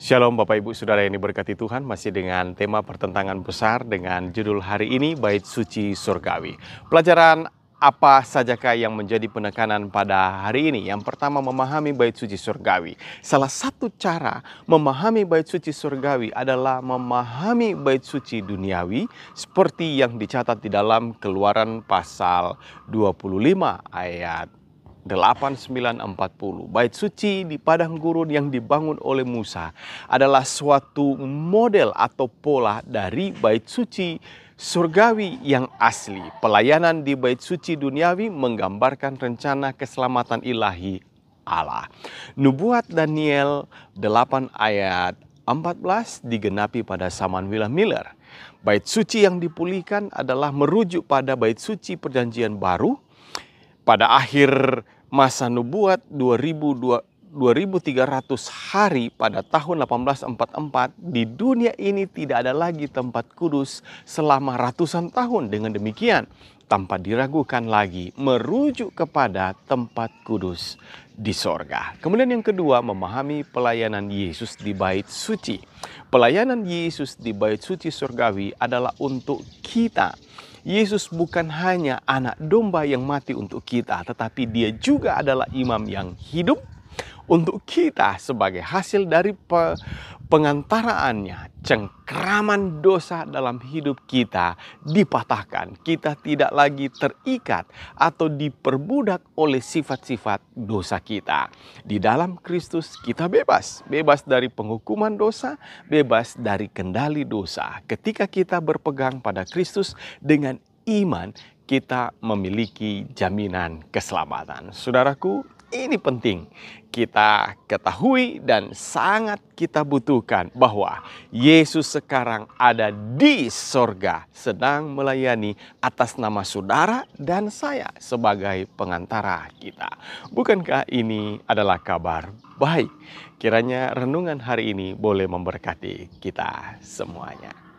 Shalom Bapak Ibu Saudara yang diberkati Tuhan masih dengan tema pertentangan besar dengan judul hari ini Bait Suci Surgawi. Pelajaran apa sajakah yang menjadi penekanan pada hari ini? Yang pertama memahami bait suci surgawi. Salah satu cara memahami bait suci surgawi adalah memahami bait suci duniawi seperti yang dicatat di dalam Keluaran pasal 25 ayat 8940. Bait suci di padang gurun yang dibangun oleh Musa adalah suatu model atau pola dari bait suci surgawi yang asli. Pelayanan di bait suci duniawi menggambarkan rencana keselamatan ilahi Allah. Nubuat Daniel 8 ayat 14 digenapi pada zaman William Miller. Bait suci yang dipulihkan adalah merujuk pada bait suci perjanjian baru pada akhir masa nubuat 2300 hari pada tahun 1844 di dunia ini tidak ada lagi tempat kudus selama ratusan tahun dengan demikian tanpa diragukan lagi merujuk kepada tempat kudus di sorga. Kemudian yang kedua memahami pelayanan Yesus di bait suci. Pelayanan Yesus di bait suci surgawi adalah untuk kita Yesus bukan hanya anak domba yang mati untuk kita, tetapi dia juga adalah imam yang hidup untuk kita sebagai hasil dari pe pengantaraannya, cengkraman dosa dalam hidup kita dipatahkan. Kita tidak lagi terikat atau diperbudak oleh sifat-sifat dosa kita. Di dalam Kristus kita bebas, bebas dari penghukuman dosa, bebas dari kendali dosa. Ketika kita berpegang pada Kristus dengan iman, kita memiliki jaminan keselamatan. Saudaraku, ini penting kita ketahui dan sangat kita butuhkan bahwa Yesus sekarang ada di sorga sedang melayani atas nama saudara dan saya sebagai pengantara kita. Bukankah ini adalah kabar baik? Kiranya renungan hari ini boleh memberkati kita semuanya.